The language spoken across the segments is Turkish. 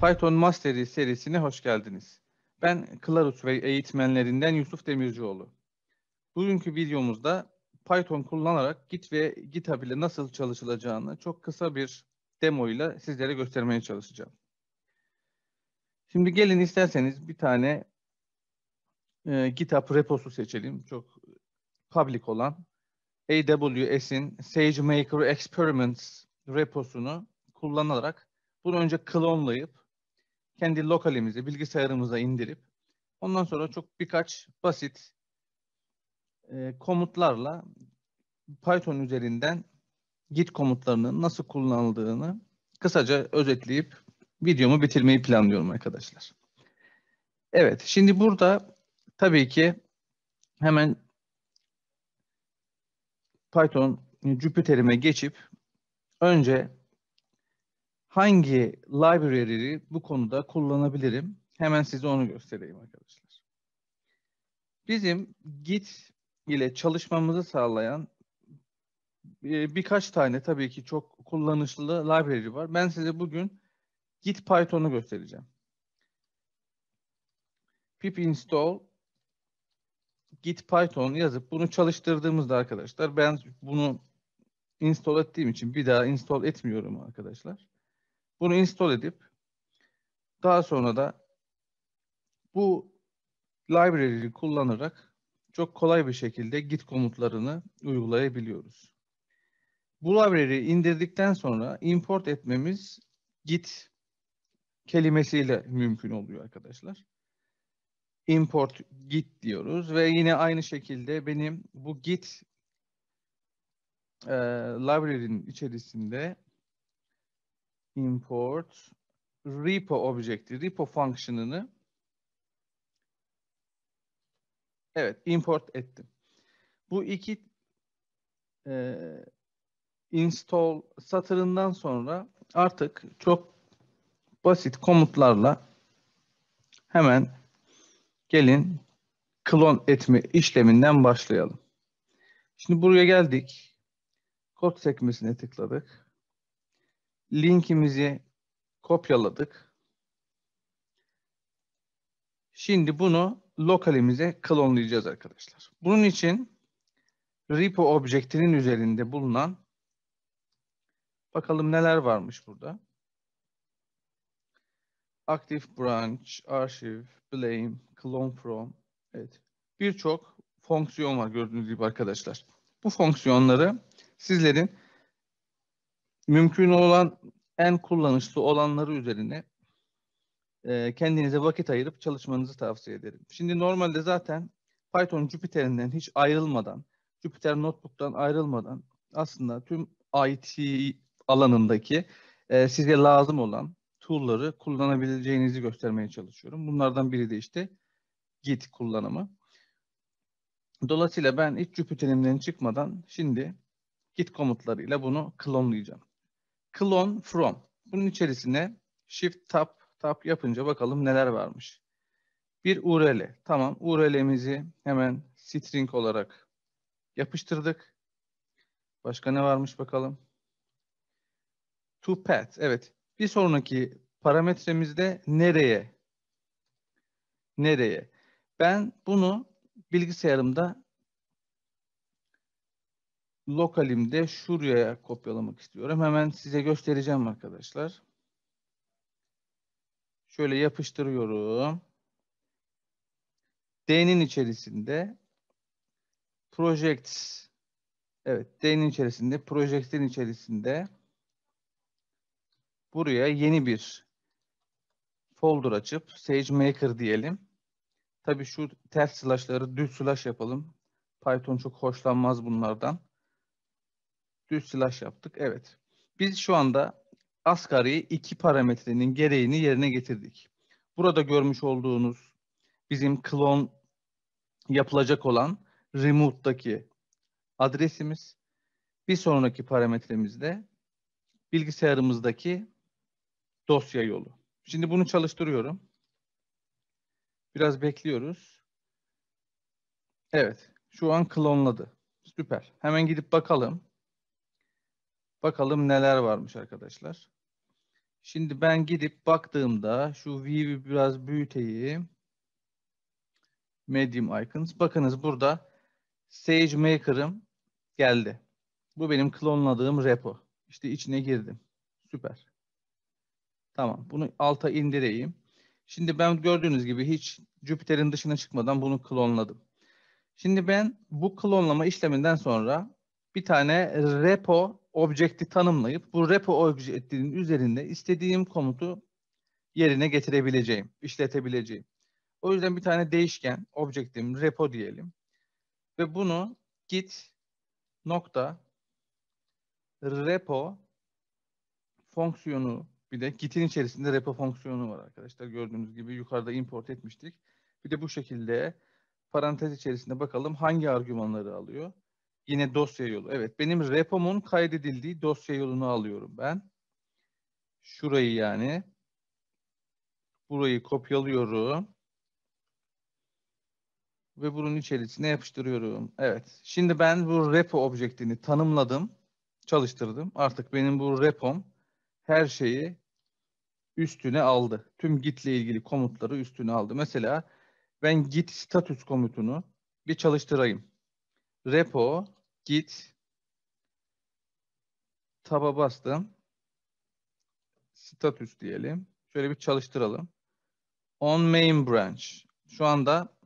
Python Mastery serisine hoş geldiniz. Ben Kılavuz ve eğitmenlerinden Yusuf Demircioğlu. Bugünkü videomuzda Python kullanarak Git ve GitHub ile nasıl çalışılacağını çok kısa bir demo ile sizlere göstermeye çalışacağım. Şimdi gelin isterseniz bir tane e, GitHub reposu seçelim. Çok public olan AWS'in SageMaker Experiments reposunu kullanarak bunu önce klonlayıp kendi lokalimize, bilgisayarımıza indirip ondan sonra çok birkaç basit e, komutlarla Python üzerinden Git komutlarının nasıl kullanıldığını kısaca özetleyip videomu bitirmeyi planlıyorum arkadaşlar. Evet, şimdi burada tabii ki hemen Python Jupyter'ime geçip önce hangi library'i bu konuda kullanabilirim? Hemen size onu göstereyim arkadaşlar. Bizim Git ile çalışmamızı sağlayan e, birkaç tane tabii ki çok kullanışlı library var. Ben size bugün Git Python'u göstereceğim. pip install git python yazıp bunu çalıştırdığımızda arkadaşlar ben bunu install ettiğim için bir daha install etmiyorum arkadaşlar. Bunu install edip daha sonra da bu library'i kullanarak çok kolay bir şekilde git komutlarını uygulayabiliyoruz. Bu library'i indirdikten sonra import etmemiz git kelimesiyle mümkün oluyor arkadaşlar. Import git diyoruz ve yine aynı şekilde benim bu git e, library'nin içerisinde import repo objekti, repo function'ını evet import ettim. Bu iki e, install satırından sonra artık çok basit komutlarla hemen gelin klon etme işleminden başlayalım. Şimdi buraya geldik. Kod sekmesine tıkladık linkimizi kopyaladık. Şimdi bunu lokalimize klonlayacağız arkadaşlar. Bunun için repo objektinin üzerinde bulunan bakalım neler varmış burada. Active branch, archive, blame, clone from. Evet. Birçok fonksiyon var gördüğünüz gibi arkadaşlar. Bu fonksiyonları sizlerin mümkün olan en kullanışlı olanları üzerine e, kendinize vakit ayırıp çalışmanızı tavsiye ederim. Şimdi normalde zaten Python Jupyter'inden hiç ayrılmadan, Jupyter Notebook'tan ayrılmadan aslında tüm IT alanındaki e, size lazım olan tool'ları kullanabileceğinizi göstermeye çalışıyorum. Bunlardan biri de işte Git kullanımı. Dolayısıyla ben hiç Jupyter'imden çıkmadan şimdi Git komutlarıyla bunu klonlayacağım. Clone from. Bunun içerisine shift tab tab yapınca bakalım neler varmış. Bir URL. Tamam URL'mizi hemen string olarak yapıştırdık. Başka ne varmış bakalım. To path. Evet. Bir sonraki parametremizde nereye? Nereye? Ben bunu bilgisayarımda lokalimde şuraya kopyalamak istiyorum. Hemen size göstereceğim arkadaşlar. Şöyle yapıştırıyorum. D'nin içerisinde projects evet D'nin içerisinde projectsin içerisinde buraya yeni bir folder açıp SageMaker diyelim. Tabii şu ters slash'ları düz slash yapalım. Python çok hoşlanmaz bunlardan düz slash yaptık. Evet. Biz şu anda asgari iki parametrenin gereğini yerine getirdik. Burada görmüş olduğunuz bizim klon yapılacak olan remote'daki adresimiz. Bir sonraki parametremizde bilgisayarımızdaki dosya yolu. Şimdi bunu çalıştırıyorum. Biraz bekliyoruz. Evet, şu an klonladı. Süper. Hemen gidip bakalım. Bakalım neler varmış arkadaşlar. Şimdi ben gidip baktığımda şu view'i biraz büyüteyim. Medium Icons. Bakınız burada SageMaker'ım geldi. Bu benim klonladığım repo. İşte içine girdim. Süper. Tamam. Bunu alta indireyim. Şimdi ben gördüğünüz gibi hiç Jupiter'in dışına çıkmadan bunu klonladım. Şimdi ben bu klonlama işleminden sonra bir tane repo objekti tanımlayıp bu repo objektinin üzerinde istediğim komutu yerine getirebileceğim, işletebileceğim. O yüzden bir tane değişken objektim repo diyelim ve bunu git nokta repo fonksiyonu bir de Git'in içerisinde repo fonksiyonu var arkadaşlar. Gördüğünüz gibi yukarıda import etmiştik. Bir de bu şekilde parantez içerisinde bakalım hangi argümanları alıyor. Yine dosya yolu. Evet benim repomun kaydedildiği dosya yolunu alıyorum ben. Şurayı yani. Burayı kopyalıyorum. Ve bunun içerisine yapıştırıyorum. Evet. Şimdi ben bu repo objektini tanımladım. Çalıştırdım. Artık benim bu repom her şeyi üstüne aldı. Tüm Git ile ilgili komutları üstüne aldı. Mesela ben Git status komutunu bir çalıştırayım repo git taba bastım. Status diyelim. Şöyle bir çalıştıralım. On main branch. Şu anda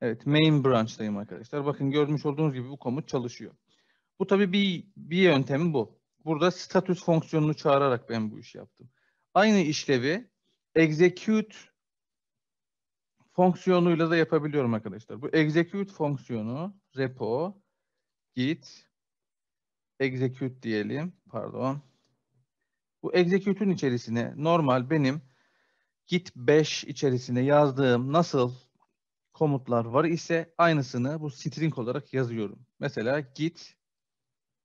evet main branch'tayım arkadaşlar. Bakın görmüş olduğunuz gibi bu komut çalışıyor. Bu tabi bir, bir yöntemi bu. Burada status fonksiyonunu çağırarak ben bu işi yaptım. Aynı işlevi execute fonksiyonuyla da yapabiliyorum arkadaşlar. Bu execute fonksiyonu repo git execute diyelim. Pardon. Bu execute'un içerisine normal benim git 5 içerisine yazdığım nasıl komutlar var ise aynısını bu string olarak yazıyorum. Mesela git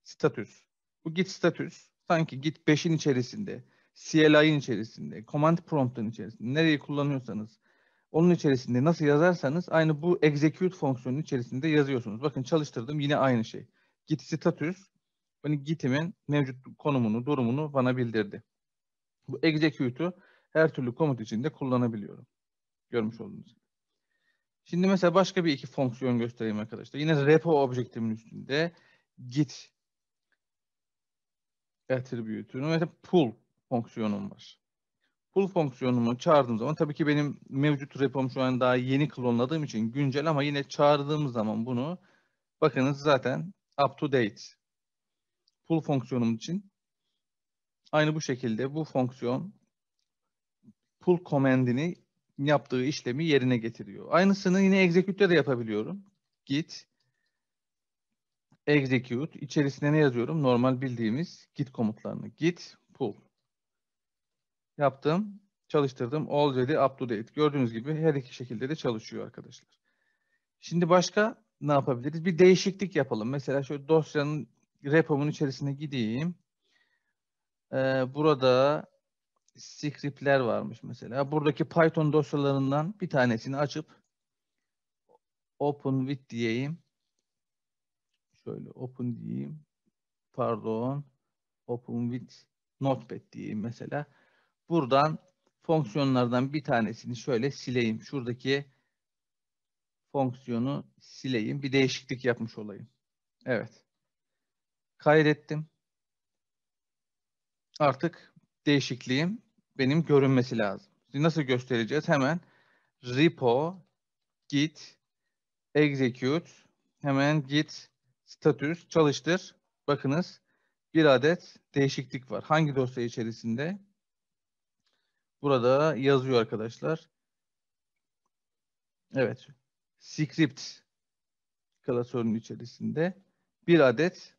status. Bu git status sanki git 5'in içerisinde, CLI'nin içerisinde, command prompt'ın içerisinde nereyi kullanıyorsanız onun içerisinde nasıl yazarsanız aynı bu execute fonksiyonun içerisinde yazıyorsunuz. Bakın çalıştırdım yine aynı şey. Git status hani gitimin mevcut konumunu, durumunu bana bildirdi. Bu execute'u her türlü komut içinde kullanabiliyorum. Görmüş olduğunuz gibi. Şimdi mesela başka bir iki fonksiyon göstereyim arkadaşlar. Yine repo objektimin üstünde git attribute'ünü mesela pull fonksiyonum var pull fonksiyonumu çağırdığım zaman tabii ki benim mevcut repom şu an daha yeni klonladığım için güncel ama yine çağırdığım zaman bunu bakınız zaten up to date pull fonksiyonum için aynı bu şekilde bu fonksiyon pull command'ini yaptığı işlemi yerine getiriyor. Aynısını yine execute'de de yapabiliyorum. Git execute içerisine ne yazıyorum? Normal bildiğimiz git komutlarını. Git pull yaptım, çalıştırdım. Already up to date. Gördüğünüz gibi her iki şekilde de çalışıyor arkadaşlar. Şimdi başka ne yapabiliriz? Bir değişiklik yapalım. Mesela şöyle dosyanın repo'nun içerisine gideyim. Ee, burada scriptler varmış mesela. Buradaki Python dosyalarından bir tanesini açıp open with diyeyim. Şöyle open diyeyim. Pardon. Open with notepad diyeyim mesela. Buradan fonksiyonlardan bir tanesini şöyle sileyim. Şuradaki fonksiyonu sileyim. Bir değişiklik yapmış olayım. Evet. Kaydettim. Artık değişikliğim benim görünmesi lazım. Nasıl göstereceğiz? Hemen repo git execute hemen git status çalıştır. Bakınız bir adet değişiklik var. Hangi dosya içerisinde? Burada yazıyor arkadaşlar. Evet. Script klasörünün içerisinde bir adet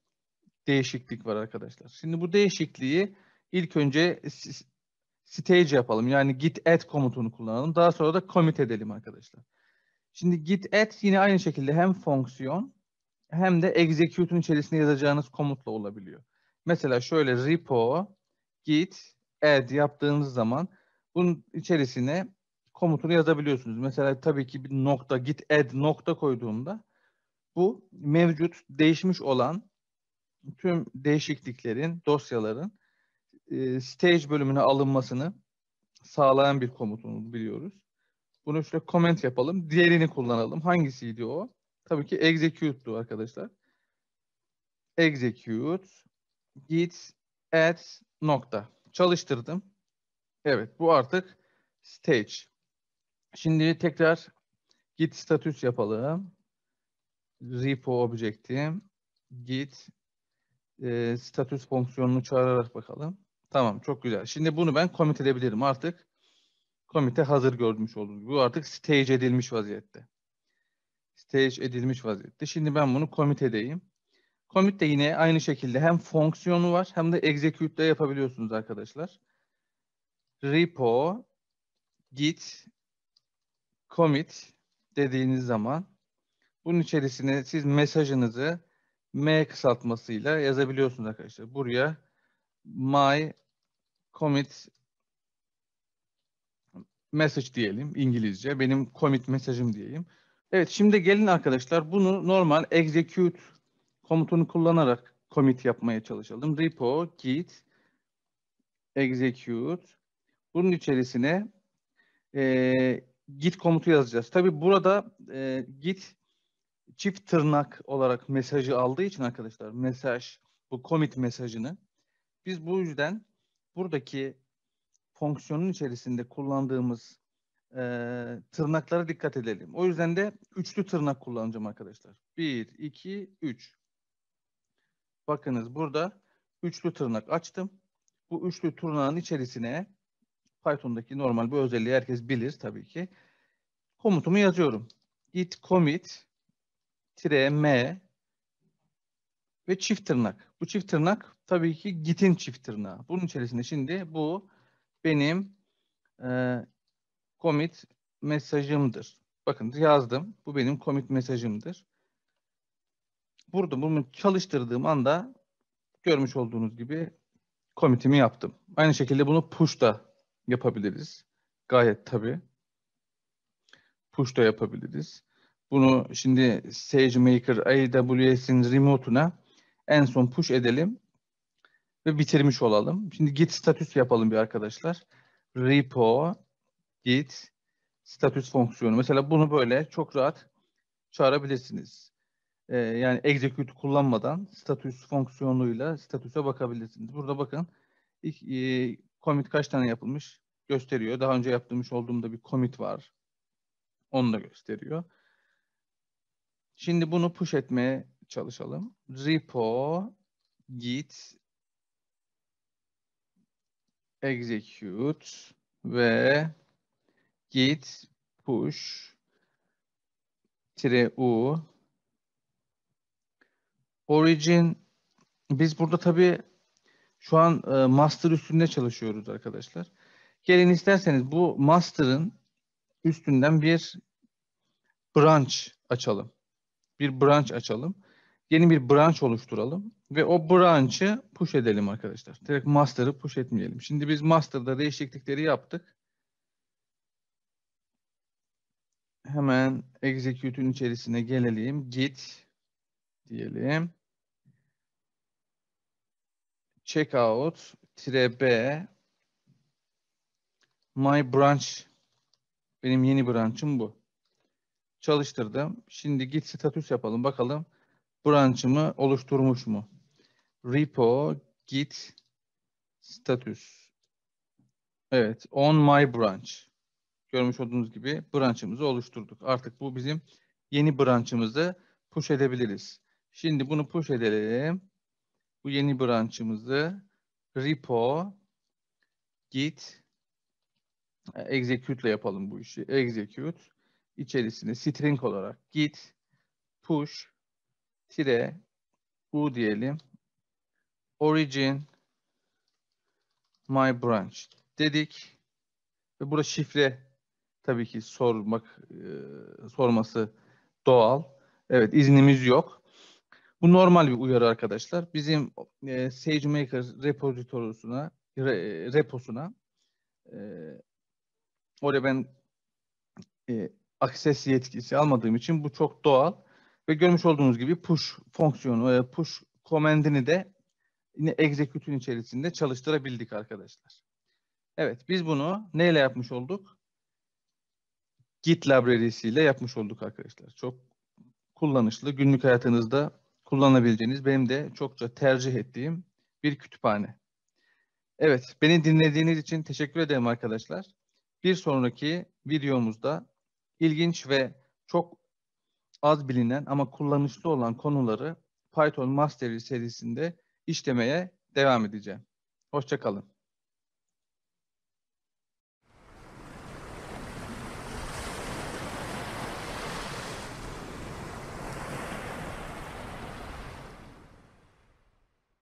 değişiklik var arkadaşlar. Şimdi bu değişikliği ilk önce stage yapalım. Yani git add komutunu kullanalım. Daha sonra da commit edelim arkadaşlar. Şimdi git add yine aynı şekilde hem fonksiyon hem de execute'un içerisinde yazacağınız komutla olabiliyor. Mesela şöyle repo git add yaptığınız zaman bunun içerisine komutunu yazabiliyorsunuz. Mesela tabii ki bir nokta git add nokta koyduğumda bu mevcut değişmiş olan tüm değişikliklerin, dosyaların e, stage bölümüne alınmasını sağlayan bir komutunu biliyoruz. Bunu şöyle comment yapalım. Diğerini kullanalım. Hangisiydi o? Tabii ki execute'du arkadaşlar. Execute git add nokta. Çalıştırdım. Evet bu artık stage. Şimdi tekrar git status yapalım. Repo objekti. Git e, status fonksiyonunu çağırarak bakalım. Tamam çok güzel. Şimdi bunu ben commit edebilirim artık. Komite hazır görmüş oldum. Bu artık stage edilmiş vaziyette. Stage edilmiş vaziyette. Şimdi ben bunu commit edeyim. Commit de yine aynı şekilde hem fonksiyonu var hem de execute'de yapabiliyorsunuz arkadaşlar repo git commit dediğiniz zaman bunun içerisine siz mesajınızı M kısaltmasıyla yazabiliyorsunuz arkadaşlar. Buraya my commit message diyelim İngilizce. Benim commit mesajım diyeyim. Evet şimdi gelin arkadaşlar bunu normal execute komutunu kullanarak commit yapmaya çalışalım. Repo git execute bunun içerisine e, git komutu yazacağız. Tabi burada e, git çift tırnak olarak mesajı aldığı için arkadaşlar mesaj bu commit mesajını biz bu yüzden buradaki fonksiyonun içerisinde kullandığımız e, tırnaklara dikkat edelim. O yüzden de üçlü tırnak kullanacağım arkadaşlar. 1, 2, 3. Bakınız burada üçlü tırnak açtım. Bu üçlü tırnağın içerisine Python'daki normal bu özelliği herkes bilir tabii ki. Komutumu yazıyorum. Git commit tire m ve çift tırnak. Bu çift tırnak tabii ki git'in çift tırnağı. Bunun içerisinde şimdi bu benim e, commit mesajımdır. Bakın yazdım. Bu benim commit mesajımdır. Burada bunu çalıştırdığım anda görmüş olduğunuz gibi commit'imi yaptım. Aynı şekilde bunu push da yapabiliriz. Gayet tabii. Push da yapabiliriz. Bunu şimdi SageMaker AWS'in remote'una en son push edelim ve bitirmiş olalım. Şimdi git status yapalım bir arkadaşlar. Repo git status fonksiyonu. Mesela bunu böyle çok rahat çağırabilirsiniz. Ee, yani execute kullanmadan status fonksiyonuyla statüse bakabilirsiniz. Burada bakın ilk, e, commit kaç tane yapılmış? gösteriyor. Daha önce yaptırmış olduğumda bir commit var. Onu da gösteriyor. Şimdi bunu push etmeye çalışalım. Repo git execute ve git push tire u origin biz burada tabii şu an e, master üstünde çalışıyoruz arkadaşlar. Gelin isterseniz bu master'ın üstünden bir branch açalım. Bir branch açalım. Yeni bir branch oluşturalım ve o branch'ı push edelim arkadaşlar. Direkt master'ı push etmeyelim. Şimdi biz master'da değişiklikleri yaptık. Hemen execute'ün içerisine gelelim. Git diyelim. Checkout-b My branch benim yeni branch'ım bu. Çalıştırdım. Şimdi git status yapalım. Bakalım branch'ımı oluşturmuş mu? Repo git status. Evet. On my branch. Görmüş olduğunuz gibi branch'ımızı oluşturduk. Artık bu bizim yeni branch'ımızı push edebiliriz. Şimdi bunu push edelim. Bu yeni branch'ımızı repo git e, Execute ile yapalım bu işi. Execute içerisine string olarak git push tire u diyelim origin my branch dedik ve burada şifre tabii ki sormak e, sorması doğal. Evet iznimiz yok. Bu normal bir uyarı arkadaşlar. Bizim e, SageMaker repozitorusuna re, reposuna e, Oraya ben e, akses yetkisi almadığım için bu çok doğal. Ve görmüş olduğunuz gibi push fonksiyonu, e, push komandini de yine execute'un içerisinde çalıştırabildik arkadaşlar. Evet biz bunu neyle yapmış olduk? Git library'siyle yapmış olduk arkadaşlar. Çok kullanışlı, günlük hayatınızda kullanabileceğiniz, benim de çokça tercih ettiğim bir kütüphane. Evet, beni dinlediğiniz için teşekkür ederim arkadaşlar. Bir sonraki videomuzda ilginç ve çok az bilinen ama kullanışlı olan konuları Python Mastery serisinde işlemeye devam edeceğim. Hoşçakalın.